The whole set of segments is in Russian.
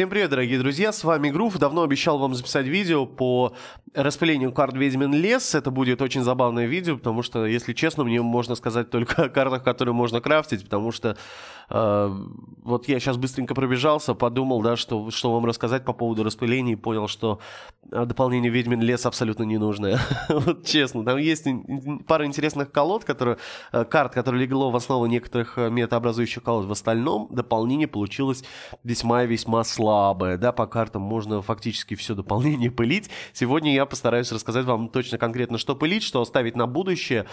Всем привет, дорогие друзья, с вами Грув. Давно обещал вам записать видео по распылению карт Ведьмин Лес. Это будет очень забавное видео, потому что, если честно, мне можно сказать только о картах, которые можно крафтить, потому что э, вот я сейчас быстренько пробежался, подумал, да, что, что вам рассказать по поводу распыления и понял, что э, дополнение Ведьмин Лес абсолютно не нужное. вот честно, там есть пара интересных колод, которые, э, карт, которые легло в основу некоторых э, метаобразующих колод. В остальном дополнение получилось весьма-весьма слабо слабое, да, по картам можно фактически все дополнение пылить. Сегодня я постараюсь рассказать вам точно конкретно, что пылить, что оставить на будущее,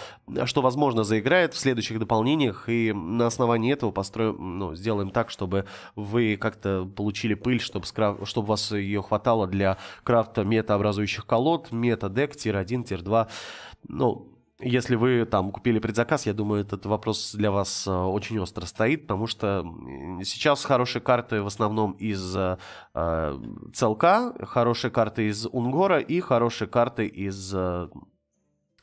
что, возможно, заиграет в следующих дополнениях, и на основании этого построим, ну, сделаем так, чтобы вы как-то получили пыль, чтобы, скраф... чтобы вас ее хватало для крафта метаобразующих колод, мета-дек, тир-1, тир-2, ну, если вы там купили предзаказ, я думаю, этот вопрос для вас э, очень остро стоит, потому что сейчас хорошие карты в основном из э, э Целка, хорошие карты из Унгора и хорошие карты из э,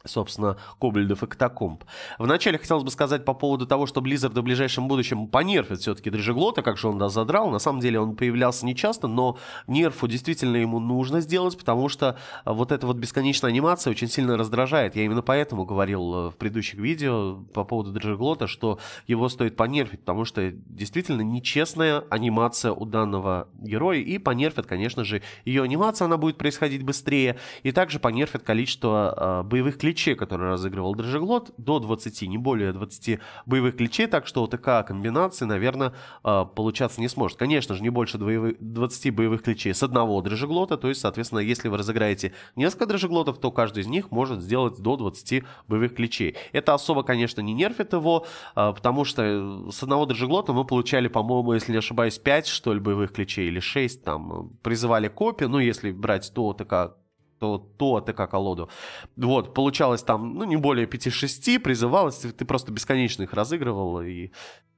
собственно, Кобальдов и Катакомб. Вначале хотелось бы сказать по поводу того, что Blizzard в ближайшем будущем понерфит все-таки Дрижеглота, как же он нас задрал. На самом деле он появлялся нечасто, но нерфу действительно ему нужно сделать, потому что вот эта вот бесконечная анимация очень сильно раздражает. Я именно поэтому говорил э, в предыдущих видео по поводу Дрижеглота, что его стоит понерфить, потому что действительно нечестная анимация у данного героя, и понерфит, конечно же, ее анимация, она будет происходить быстрее, и также понерфит количество э, боевых кличек кличе, которые разыгрывал Дрожеглот, до 20, не более 20 боевых кличей, так что ОТК комбинации, наверное, а, получаться не сможет. Конечно же, не больше 20 боевых кличей с одного Дрожеглота, то есть, соответственно, если вы разыграете несколько Дрожеглотов, то каждый из них может сделать до 20 боевых кличей. Это особо, конечно, не нерфит его, а, потому что э, с одного Дрожеглота мы получали, по-моему, если не ошибаюсь, 5, что ли, боевых кличей или 6, там, э, призывали копии, ну, если брать то ОТК то, то АТК-колоду. Вот, получалось там, ну, не более 5-6, призывалось, ты просто бесконечно их разыгрывал, и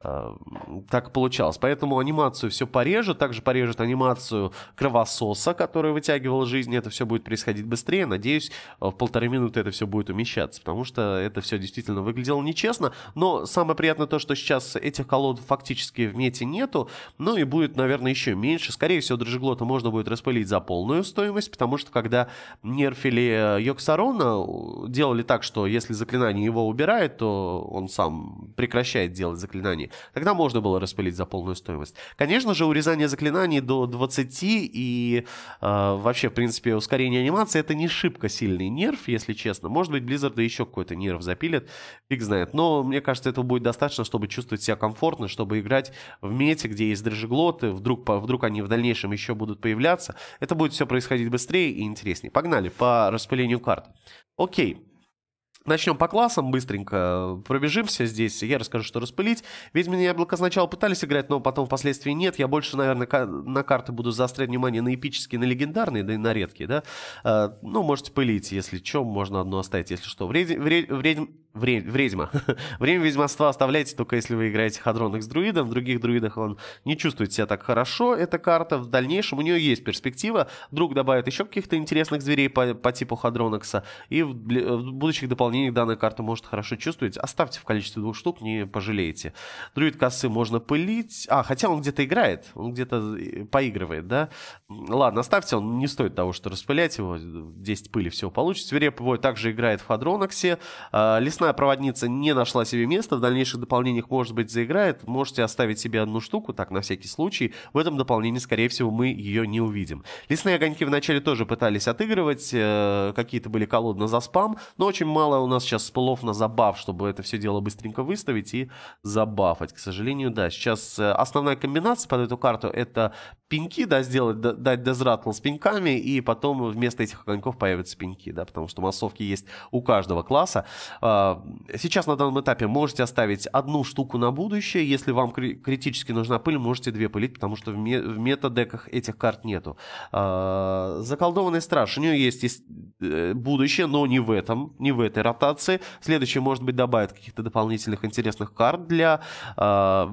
Эм, так получалось. Поэтому анимацию все порежет, также порежет анимацию кровососа, который вытягивал жизнь, это все будет происходить быстрее. Надеюсь, э, в полторы минуты это все будет умещаться, потому что это все действительно выглядело нечестно. Но самое приятное то, что сейчас этих колод фактически в мете нету, ну и будет, наверное, еще меньше. Скорее всего, Дрожжеглота можно будет распылить за полную стоимость, потому что когда нерфили э, Йоксарона, делали так, что если заклинание его убирает, то он сам прекращает делать заклинание Тогда можно было распылить за полную стоимость. Конечно же, урезание заклинаний до 20 и э, вообще, в принципе, ускорение анимации это не шибко сильный нерв, если честно. Может быть, Blizzard еще какой-то нерв запилит, фиг знает. Но мне кажется, этого будет достаточно, чтобы чувствовать себя комфортно, чтобы играть в мете, где есть дрожжеглоты, вдруг, вдруг они в дальнейшем еще будут появляться. Это будет все происходить быстрее и интереснее. Погнали по распылению карт. Окей, Начнем по классам быстренько, пробежимся здесь, я расскажу, что распылить. Ведьмины яблоко сначала пытались играть, но потом впоследствии нет. Я больше, наверное, на карты буду заострять внимание на эпические, на легендарные, да и на редкие, да. Э, ну, можете пылить, если что, можно одно оставить, если что. Вредь, вредь, вредь, Время, ведьма. Время ведьмовства оставляйте только если вы играете Hadron X друида. В других друидах он не чувствует себя так хорошо, эта карта. В дальнейшем у нее есть перспектива. Друг добавит еще каких-то интересных зверей по, по типу Hadron И в, э, в будущих дополнениях данная карта может хорошо чувствовать. Оставьте в количестве двух штук, не пожалеете. Друид косы можно пылить. А, хотя он где-то играет, он где-то э, поигрывает, да? Ладно, оставьте, он не стоит того, что распылять его. 10 пыли всего получится. Свирепый также играет в хадроноксе а, Лесная Запасная проводница не нашла себе места, в дальнейших дополнениях, может быть, заиграет. Можете оставить себе одну штуку, так, на всякий случай. В этом дополнении, скорее всего, мы ее не увидим. Лесные огоньки вначале тоже пытались отыгрывать, э, какие-то были колод на спам но очень мало у нас сейчас спылов на забав, чтобы это все дело быстренько выставить и забафать. К сожалению, да, сейчас э, основная комбинация под эту карту это пеньки, да, сделать, да, дать дезратл с пеньками, и потом вместо этих огоньков появятся пеньки, да, потому что массовки есть у каждого класса. А, сейчас на данном этапе можете оставить одну штуку на будущее, если вам критически нужна пыль, можете две пылить, потому что в метадеках этих карт нету. А, заколдованный страж, у нее есть э, будущее, но не в этом, не в этой ротации. Следующее, может быть, добавит каких-то дополнительных интересных карт для а,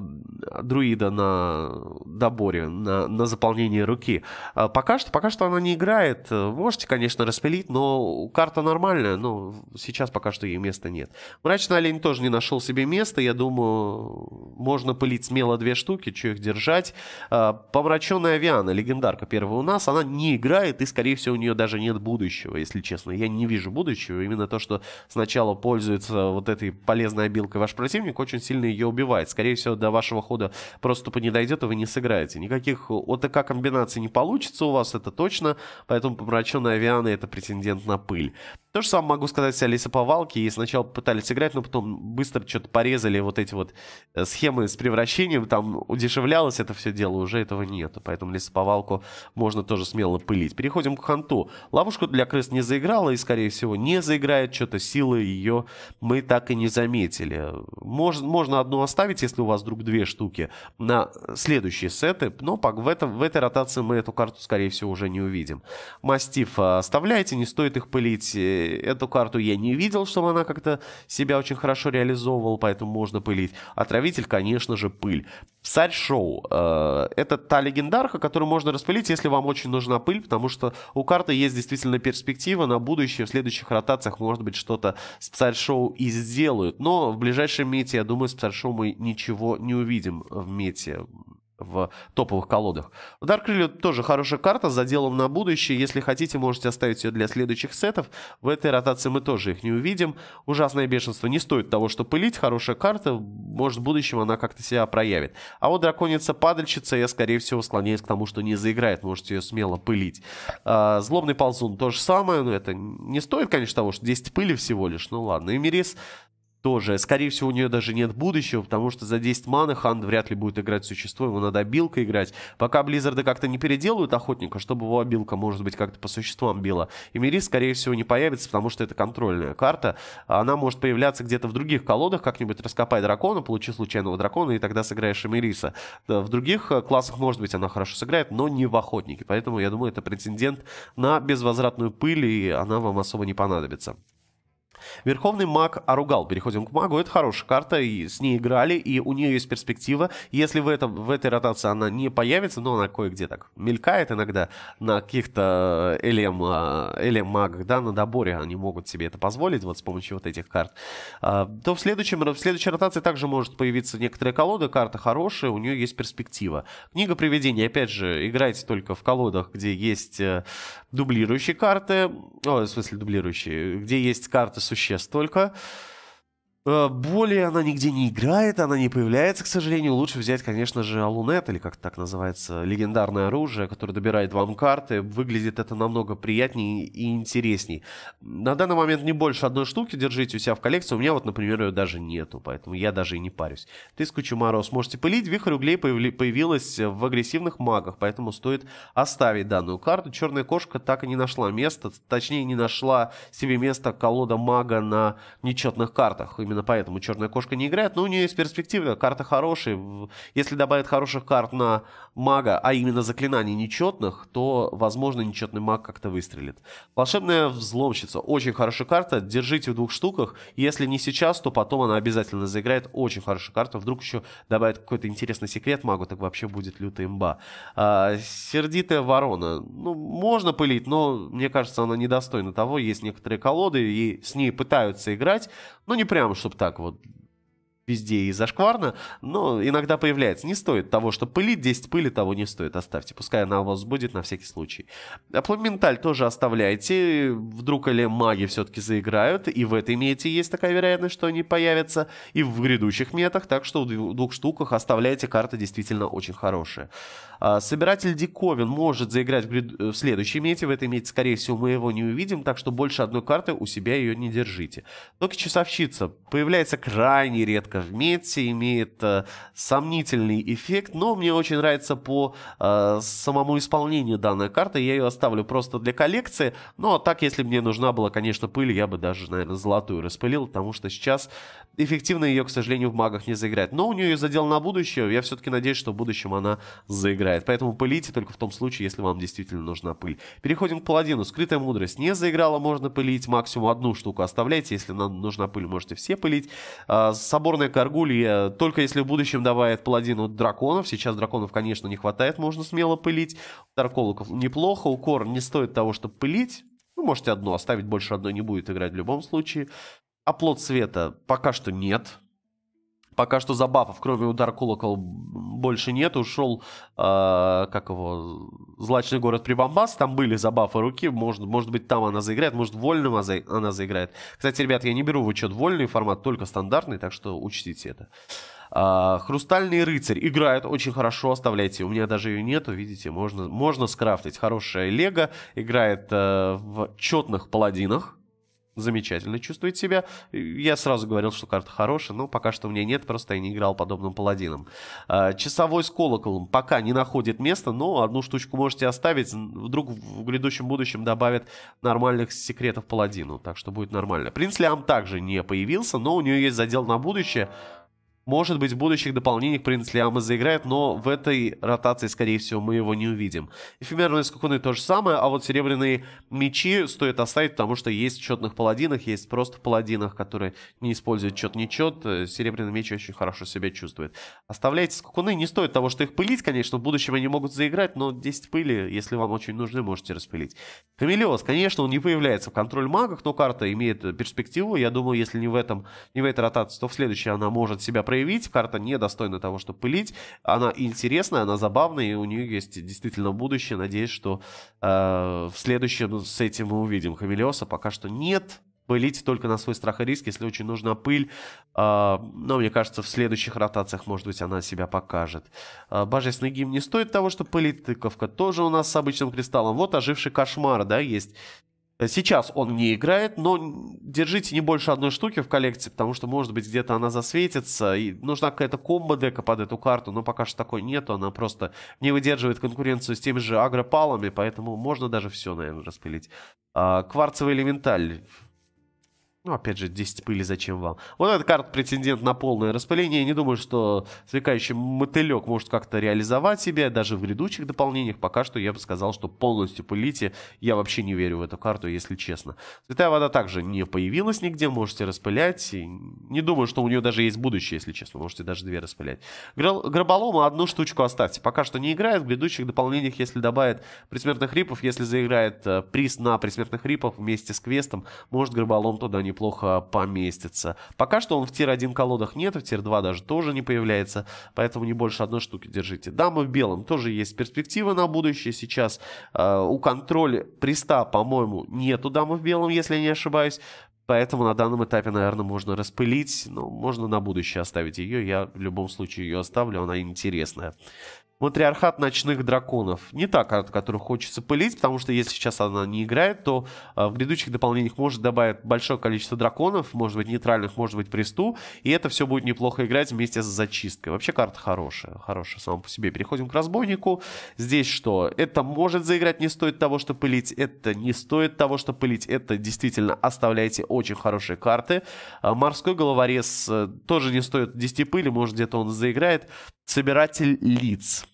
друида на доборе, на, на на заполнение руки. А пока что, пока что она не играет. Можете, конечно, распилить, но карта нормальная, но сейчас пока что ей места нет. Мрачный олень тоже не нашел себе места. Я думаю, можно пылить смело две штуки, что их держать. А, Помраченная Виана, легендарка первая у нас, она не играет, и, скорее всего, у нее даже нет будущего, если честно. Я не вижу будущего. Именно то, что сначала пользуется вот этой полезной обилкой ваш противник, очень сильно ее убивает. Скорее всего, до вашего хода просто не дойдет, и вы не сыграете. Никаких ОТК комбинации не получится у вас, это точно, поэтому помраченная авианы это претендент на пыль. То же самое могу сказать о лесоповалке, и сначала пытались играть, но потом быстро что-то порезали вот эти вот э, схемы с превращением, там удешевлялось это все дело, уже этого нету, поэтому лесоповалку можно тоже смело пылить. Переходим к ханту. Ловушку для крыс не заиграла и, скорее всего, не заиграет, что-то силы ее мы так и не заметили. Можно, можно одну оставить, если у вас вдруг две штуки на следующие сеты, но в этом этом, в этой ротации мы эту карту, скорее всего, уже не увидим. Мастиф а, оставляйте, не стоит их пылить. Э, эту карту я не видел, чтобы она как-то себя очень хорошо реализовывала, поэтому можно пылить. Отравитель, конечно же, пыль. Царь Шоу. Э, это та легендарка, которую можно распылить, если вам очень нужна пыль, потому что у карты есть действительно перспектива на будущее. В следующих ротациях, может быть, что-то с Царь Шоу и сделают. Но в ближайшем мете, я думаю, с Царь Шоу мы ничего не увидим в мете в топовых колодах. Удар крылью тоже хорошая карта с заделом на будущее. Если хотите, можете оставить ее для следующих сетов. В этой ротации мы тоже их не увидим. Ужасное бешенство не стоит того, что пылить. Хорошая карта, может в будущем она как-то себя проявит. А вот драконица-падальщица я, скорее всего, склоняюсь к тому, что не заиграет. Можете ее смело пылить. А, злобный ползун то же самое, но это не стоит, конечно, того, что 10 пыли всего лишь. Ну ладно. Эмирис тоже. Скорее всего, у нее даже нет будущего, потому что за 10 маны Ханд вряд ли будет играть существо, его надо обилка играть. Пока Близзарда как-то не переделают охотника, чтобы его обилка, может быть, как-то по существам била. И Мирис, скорее всего, не появится, потому что это контрольная карта. Она может появляться где-то в других колодах, как-нибудь раскопай дракона, получи случайного дракона, и тогда сыграешь Эмириса. В других э, классах, может быть, она хорошо сыграет, но не в охотнике. Поэтому, я думаю, это претендент на безвозвратную пыль, и она вам особо не понадобится. Верховный маг Аругал. Переходим к магу. Это хорошая карта, и с ней играли, и у нее есть перспектива. Если в, этом, в этой ротации она не появится, но она кое-где так мелькает иногда на каких-то э, Элем LM а, магах, да, на доборе они могут себе это позволить, вот с помощью вот этих карт, а, то в, следующем, в следующей ротации также может появиться некоторая колода, карта хорошая, у нее есть перспектива. Книга привидений, опять же, играйте только в колодах, где есть э, дублирующие карты, о, в смысле дублирующие, где есть карты с существ только. Э, более она нигде не играет, она не появляется, к сожалению. Лучше взять, конечно же, Алунет, или как так называется, легендарное оружие, которое добирает вам карты. Выглядит это намного приятнее и интересней. На данный момент не больше одной штуки держите у себя в коллекции. У меня вот, например, ее даже нету, поэтому я даже и не парюсь. Тысячу мороз можете пылить. Вихрь углей появилась в агрессивных магах, поэтому стоит оставить данную карту. Черная кошка так и не нашла места, точнее не нашла себе места колода мага на нечетных картах. Именно именно поэтому черная кошка не играет. Но у нее есть перспектива, карта хорошая. Если добавят хороших карт на мага, а именно заклинаний нечетных, то, возможно, нечетный маг как-то выстрелит. Волшебная взломщица. Очень хорошая карта. Держите в двух штуках. Если не сейчас, то потом она обязательно заиграет. Очень хорошую карту. Вдруг еще добавит какой-то интересный секрет магу, так вообще будет лютая имба. А, сердитая ворона. Ну, можно пылить, но мне кажется, она недостойна того. Есть некоторые колоды, и с ней пытаются играть. но ну, не прямо, чтобы так вот везде и зашкварно, но иногда появляется. Не стоит того, что пылит, 10 пыли того не стоит. Оставьте, пускай она у вас будет на всякий случай. Апламенталь тоже оставляйте, вдруг или маги все-таки заиграют, и в этой мете есть такая вероятность, что они появятся, и в грядущих метах, так что в двух штуках оставляйте карты действительно очень хорошие. А собиратель диковин может заиграть э, в следующей мете, в этой мете, скорее всего, мы его не увидим, так что больше одной карты у себя ее не держите. Только часовщица появляется крайне редко немножко в мете, имеет э, сомнительный эффект, но мне очень нравится по э, самому исполнению данной карты, я ее оставлю просто для коллекции, но ну, а так, если мне нужна была, конечно, пыль, я бы даже, наверное, золотую распылил, потому что сейчас эффективно ее, к сожалению, в магах не заиграть, но у нее задел на будущее, я все-таки надеюсь, что в будущем она заиграет, поэтому пылите только в том случае, если вам действительно нужна пыль. Переходим к паладину, скрытая мудрость не заиграла, можно пылить, максимум одну штуку оставляйте, если нам нужна пыль, можете все пылить. Э, соборная Черная горгулья, только если в будущем добавят паладину драконов. Сейчас драконов, конечно, не хватает, можно смело пылить. Тарколоков неплохо, укор не стоит того, чтобы пылить. Вы ну, можете одну оставить, больше одной не будет играть в любом случае. Оплот а света пока что нет. Пока что забафов, кроме удар колокол, больше нет. Ушел, э, как его, злачный город Прибамбас. Там были забавы, руки. Может, может быть, там она заиграет. Может, вольным она заиграет. Кстати, ребят, я не беру в учет вольный формат, только стандартный. Так что учтите это. А, Хрустальный рыцарь играет очень хорошо, оставляйте. У меня даже ее нету, видите, можно, можно скрафтить. Хорошая лего играет э, в четных паладинах замечательно чувствует себя. Я сразу говорил, что карта хорошая, но пока что у меня нет, просто я не играл подобным паладином. А, часовой с колоколом пока не находит места, но одну штучку можете оставить, вдруг в грядущем будущем добавят нормальных секретов паладину, так что будет нормально. Принц Лиам также не появился, но у нее есть задел на будущее, может быть, в будущих дополнениях принц Лиама заиграет, но в этой ротации, скорее всего, мы его не увидим. Эфемерные скакуны то же самое, а вот серебряные мечи стоит оставить, потому что есть в четных паладинах, есть просто в паладинах, которые не используют чет не чет. Э, серебряный меч очень хорошо себя чувствует. Оставляйте скакуны, не стоит того, что их пылить, конечно, в будущем они могут заиграть, но 10 пыли, если вам очень нужны, можете распылить. Камелиос, конечно, он не появляется в контроль магах, но карта имеет э, перспективу. Я думаю, если не в, этом, не в этой ротации, то в следующей она может себя проявить проявить, карта недостойна того, чтобы пылить. Она интересная, она забавная, и у нее есть действительно будущее. Надеюсь, что э, в следующем с этим мы увидим. хамелеоса. пока что нет. пылить только на свой страх и риск, если очень нужна пыль. Э, но мне кажется, в следующих ротациях, может быть, она себя покажет. Э, Божественный гимн не стоит того, что пылить Тыковка тоже у нас с обычным кристаллом. Вот оживший кошмар, да, есть Сейчас он не играет, но держите не больше одной штуки в коллекции, потому что, может быть, где-то она засветится. И нужна какая-то комбо-дека под эту карту, но пока что такой нету. Она просто не выдерживает конкуренцию с теми же агропалами, поэтому можно даже все, наверное, распылить. А, кварцевый элементаль. Ну, опять же, 10 пыли зачем вам? Вот эта карта претендент на полное распыление. Я не думаю, что свекающий мотылек может как-то реализовать себя. Даже в грядущих дополнениях пока что я бы сказал, что полностью пылите. Я вообще не верю в эту карту, если честно. Святая вода также не появилась нигде. Можете распылять. не думаю, что у нее даже есть будущее, если честно. Можете даже две распылять. Гроболома одну штучку оставьте. Пока что не играет. В грядущих дополнениях, если добавит присмертных рипов, если заиграет э, приз на присмертных рипов вместе с квестом, может гроболом туда не неплохо поместится. Пока что он в тир-1 колодах нет, в тир-2 даже тоже не появляется, поэтому не больше одной штуки держите. Дама в белом тоже есть перспектива на будущее. Сейчас э, у контроля приста, по-моему, нету дамы в белом, если я не ошибаюсь. Поэтому на данном этапе, наверное, можно распылить, но можно на будущее оставить ее. Я в любом случае ее оставлю, она интересная. Матриархат ночных драконов. Не та карта, которую хочется пылить, потому что если сейчас она не играет, то э, в грядущих дополнениях может добавить большое количество драконов, может быть нейтральных, может быть престу, и это все будет неплохо играть вместе с зачисткой. Вообще карта хорошая, хорошая сама по себе. Переходим к разбойнику. Здесь что? Это может заиграть, не стоит того, что пылить, это не стоит того, что пылить, это действительно оставляйте очень хорошие карты. Э, морской головорез э, тоже не стоит 10 пыли, может где-то он заиграет. Собиратель лиц.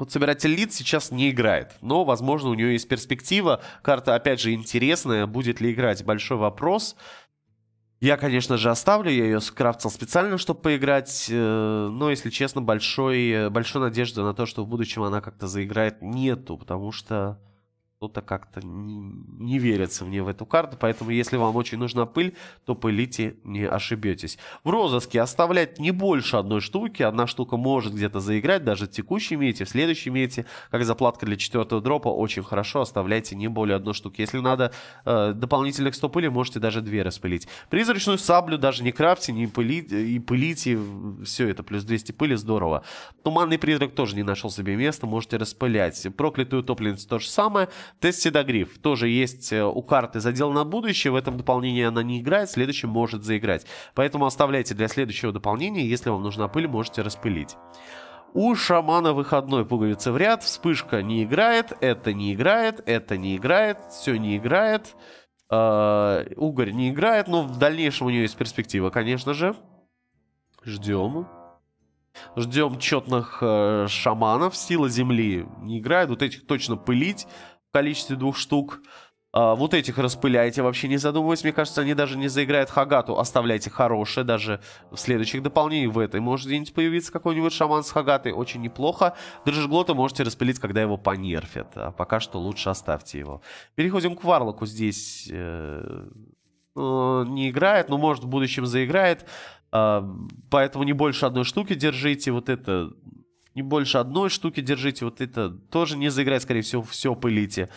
Вот собиратель лиц сейчас не играет, но, возможно, у нее есть перспектива. Карта, опять же, интересная, будет ли играть, большой вопрос. Я, конечно же, оставлю, я ее скрафтил специально, чтобы поиграть, э, но, если честно, большой, большой надежды на то, что в будущем она как-то заиграет, нету, потому что кто то как-то не, не верится мне в эту карту, поэтому если вам очень нужна пыль, то пылите, не ошибетесь. В розыске оставлять не больше одной штуки, одна штука может где-то заиграть, даже в текущей мете, в следующей мете, как заплатка для четвертого дропа, очень хорошо, оставляйте не более одной штуки. Если надо э, дополнительных 100 пыли, можете даже две распылить. Призрачную саблю даже не крафте, не пылите, и пылите, все это, плюс 200 пыли, здорово. Туманный призрак тоже не нашел себе места, можете распылять. Проклятую утопленницу то же самое, Тест Седогриф. Тоже есть э, у карты задел на будущее. В этом дополнении она не играет, в следующем может заиграть. Поэтому оставляйте для следующего дополнения. Если вам нужна пыль, можете распылить. У шамана выходной пуговица в ряд. Вспышка не играет, это не играет, это не играет, все не играет. Э -э угорь не играет, но в дальнейшем у нее есть перспектива, конечно же. Ждем. Ждем четных э, шаманов. Сила земли не играет. Вот этих точно пылить в количестве двух штук. А, вот этих распыляйте, вообще не задумываясь. Мне кажется, они даже не заиграют Хагату. Оставляйте хорошее, даже в следующих дополнениях в этой. Может где-нибудь появиться какой-нибудь шаман с Хагатой, очень неплохо. Дрожжглота можете распылить, когда его понерфят. А пока что лучше оставьте его. Переходим к Варлоку. Здесь э, э, не играет, но может в будущем заиграет. Э, поэтому не больше одной штуки держите. Вот это не больше одной штуки держите. Вот это тоже не заиграет, скорее всего, все пылите.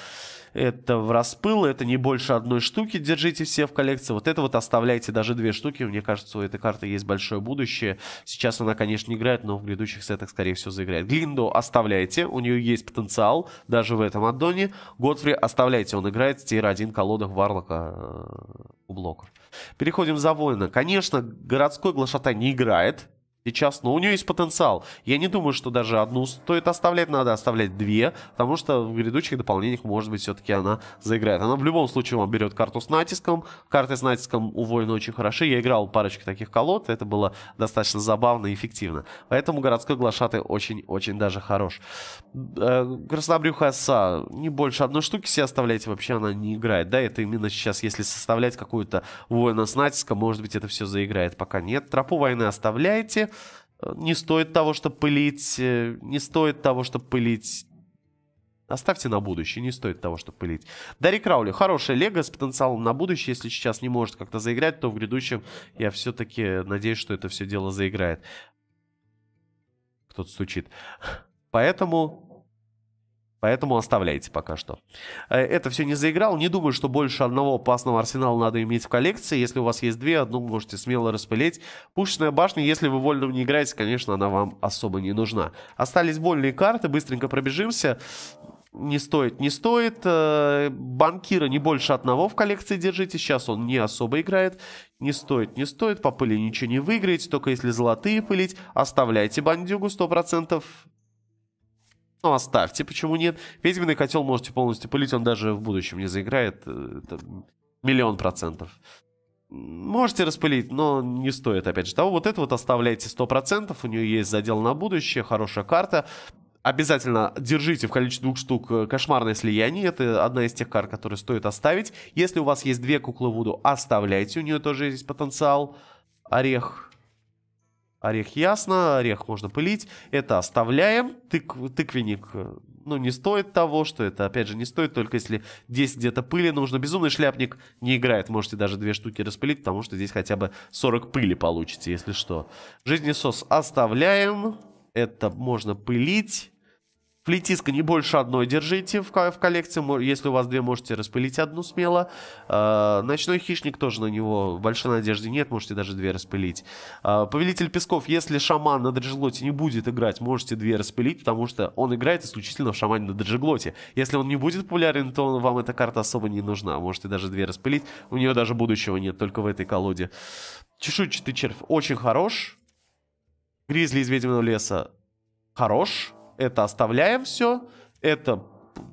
Это в распыл, это не больше одной штуки держите все в коллекции. Вот это вот оставляйте даже две штуки. Мне кажется, у этой карты есть большое будущее. Сейчас она, конечно, не играет, но в грядущих сетах, скорее всего, заиграет. Глинду оставляйте, у нее есть потенциал, даже в этом аддоне. годфри оставляйте, он играет в тир-1 колодах Варлока э, у блоков. Переходим за воина. Конечно, городской глашатай не играет сейчас, но у нее есть потенциал. Я не думаю, что даже одну стоит оставлять, надо оставлять две, потому что в грядущих дополнениях, может быть, все-таки она заиграет. Она в любом случае вам берет карту с натиском. Карты с натиском у воина очень хороши. Я играл парочку таких колод, это было достаточно забавно и эффективно. Поэтому городской глашатый очень-очень даже хорош. Э, краснобрюхая оса, не больше одной штуки себе оставляйте, вообще она не играет. Да, это именно сейчас, если составлять какую-то воина с натиском, может быть, это все заиграет. Пока нет. Тропу войны оставляйте. Не стоит того, чтобы пылить. Э, не стоит того, чтобы пылить. Оставьте на будущее, не стоит того, чтобы пылить. Дари Краули, хорошая лего с потенциалом на будущее. Если сейчас не может как-то заиграть, то в грядущем я все-таки надеюсь, что это все дело заиграет. Кто-то стучит. Поэтому Поэтому оставляйте пока что. Э, это все не заиграл. Не думаю, что больше одного опасного арсенала надо иметь в коллекции. Если у вас есть две, одну можете смело распылить. Пушечная башня, если вы вольным не играете, конечно, она вам особо не нужна. Остались вольные карты, быстренько пробежимся. Не стоит, не стоит. Э, банкира не больше одного в коллекции держите. Сейчас он не особо играет. Не стоит, не стоит. По пыли ничего не выиграете. Только если золотые пылить, оставляйте бандюгу 100%. Ну, оставьте, почему нет. Ведьминый котел можете полностью пылить, он даже в будущем не заиграет. Э, это миллион процентов. Можете распылить, но не стоит, опять же, того. Вот это вот оставляйте 100%, у нее есть задел на будущее, хорошая карта. Обязательно держите в количестве двух штук э, кошмарное слияние. Это одна из тех карт, которые стоит оставить. Если у вас есть две куклы Вуду, оставляйте. У нее тоже есть потенциал. Орех Орех ясно, орех можно пылить. Это оставляем. Тык, тыквенник, э, ну, не стоит того, что это, опять же, не стоит, только если здесь где-то пыли нужно. Безумный шляпник не играет. Можете даже две штуки распылить, потому что здесь хотя бы 40 пыли получите, если что. Жизнесос оставляем. Это можно пылить. Флейтиска не больше одной держите в, в коллекции. Если у вас две, можете распылить одну смело. Э, ночной хищник тоже на него большой надежды нет. Можете даже две распылить. Э, Повелитель песков, если шаман на дреджеглоте не будет играть, можете две распылить, потому что он играет исключительно в шамане на дреджеглоте. Если он не будет популярен, то вам эта карта особо не нужна. Можете даже две распылить. У нее даже будущего нет, только в этой колоде. Чешуйчатый червь очень хорош. Гризли из ведьминого леса хорош это оставляем все, это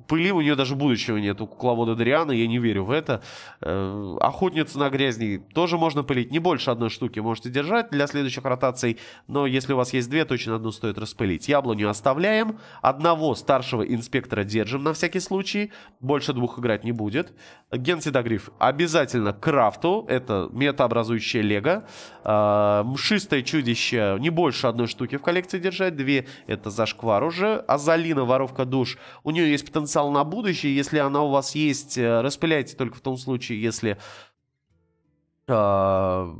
пыли у нее даже будущего нет. У кукловода Дориана я не верю в это. Э, Охотница на грязни тоже можно пылить. Не больше одной штуки можете держать для следующих ротаций. Но если у вас есть две, точно одну стоит распылить. Яблоню оставляем. Одного старшего инспектора держим на всякий случай. Больше двух играть не будет. Генседогриф обязательно крафту. Это метаобразующее лего. Э, мшистое чудище не больше одной штуки в коллекции держать. Две это зашквар уже. Азалина, воровка душ. У нее есть потенциал на будущее. Если она у вас есть, э, распыляйте только в том случае, если... Э,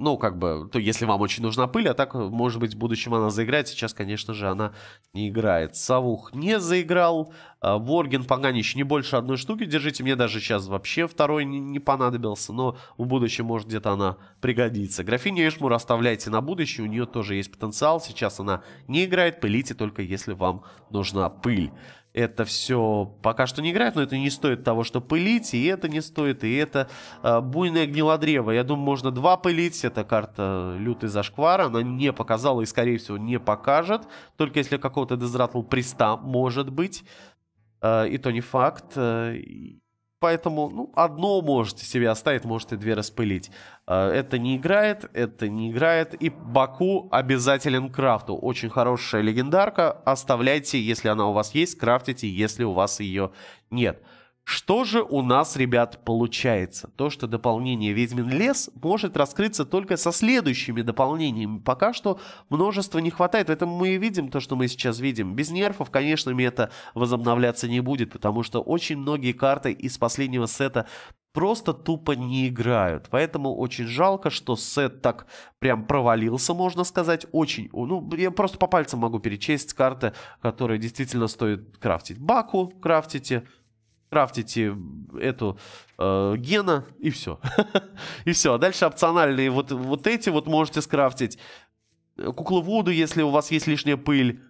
ну, как бы, то если вам очень нужна пыль, а так, может быть, в будущем она заиграет. Сейчас, конечно же, она не играет. Савух не заиграл. А, Ворген Паганич не больше одной штуки держите. Мне даже сейчас вообще второй не, не понадобился, но в будущем, может, где-то она пригодится. Графиню Эшмур оставляйте на будущее, у нее тоже есть потенциал. Сейчас она не играет, пылите только если вам нужна пыль это все пока что не играет, но это не стоит того, что пылить, и это не стоит, и это э, буйное гнилодрево. Я думаю, можно два пылить, эта карта лютый зашквар, она не показала и, скорее всего, не покажет, только если какого-то дезратл приста, может быть, э, и то не факт, э, Поэтому, ну, одно можете себе оставить, можете две распылить. А, это не играет, это не играет. И Баку обязателен крафту. Очень хорошая легендарка. Оставляйте, если она у вас есть, крафтите, если у вас ее нет. Нет. Что же у нас, ребят, получается? То, что дополнение «Ведьмин лес» может раскрыться только со следующими дополнениями. Пока что множества не хватает. Это мы и видим то, что мы сейчас видим. Без нерфов, конечно, мета возобновляться не будет, потому что очень многие карты из последнего сета просто тупо не играют. Поэтому очень жалко, что сет так прям провалился, можно сказать. Очень. Ну, я просто по пальцам могу перечесть карты, которые действительно стоит крафтить. Баку крафтите, крафтите эту э, гена и все. и все. А дальше опциональные вот, вот эти вот можете скрафтить. Кукловоду, если у вас есть лишняя пыль.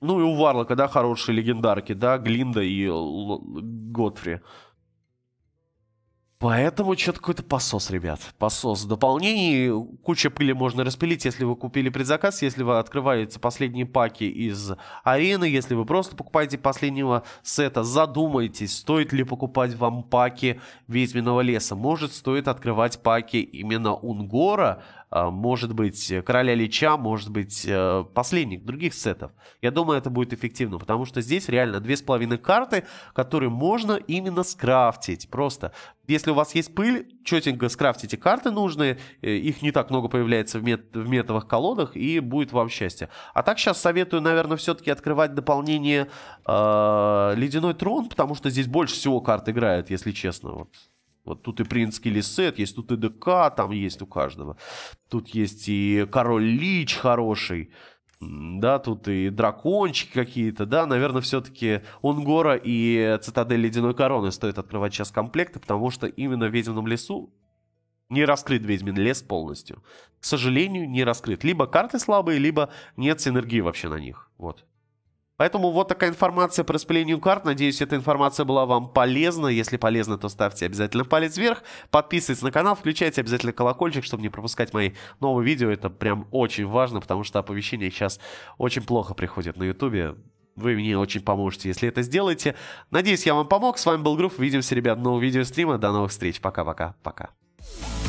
Ну и у Варлока, да, хорошие легендарки, да, Глинда и Готфри. Поэтому что-то какой-то посос, ребят. Посос. В дополнении куча пыли можно распилить, если вы купили предзаказ, если вы открываете последние паки из арены, если вы просто покупаете последнего сета, задумайтесь, стоит ли покупать вам паки Ведьминого леса. Может, стоит открывать паки именно Унгора, а, может быть, э, Короля Лича, может быть, э, Последних, других сетов. Я думаю, это будет эффективно, потому что здесь реально две с половиной карты, которые можно именно скрафтить. Просто, если у вас есть пыль, четенько скрафтите карты нужные, э, их не так много появляется в, мет в метовых колодах, и будет вам счастье. А так сейчас советую, наверное, все-таки открывать дополнение э -э Ледяной Трон, потому что здесь больше всего карт играют, если честно. Вот. Вот тут и принцский лисет есть, тут и ДК там есть у каждого. Тут есть и король Лич хороший. Да, тут и дракончики какие-то, да, наверное, все-таки Онгора и Цитадель Ледяной Короны стоит открывать сейчас комплекты, потому что именно в Ведьмином лесу не раскрыт Ведьмин лес полностью. К сожалению, не раскрыт. Либо карты слабые, либо нет синергии вообще на них. Вот. Поэтому вот такая информация про распылению карт. Надеюсь, эта информация была вам полезна. Если полезна, то ставьте обязательно палец вверх. Подписывайтесь на канал, включайте обязательно колокольчик, чтобы не пропускать мои новые видео. Это прям очень важно, потому что оповещения сейчас очень плохо приходят на ютубе. Вы мне очень поможете, если это сделаете. Надеюсь, я вам помог. С вами был Грув. Увидимся, ребят, в новом видео стрима. До новых встреч. Пока-пока. Пока. -пока. Пока.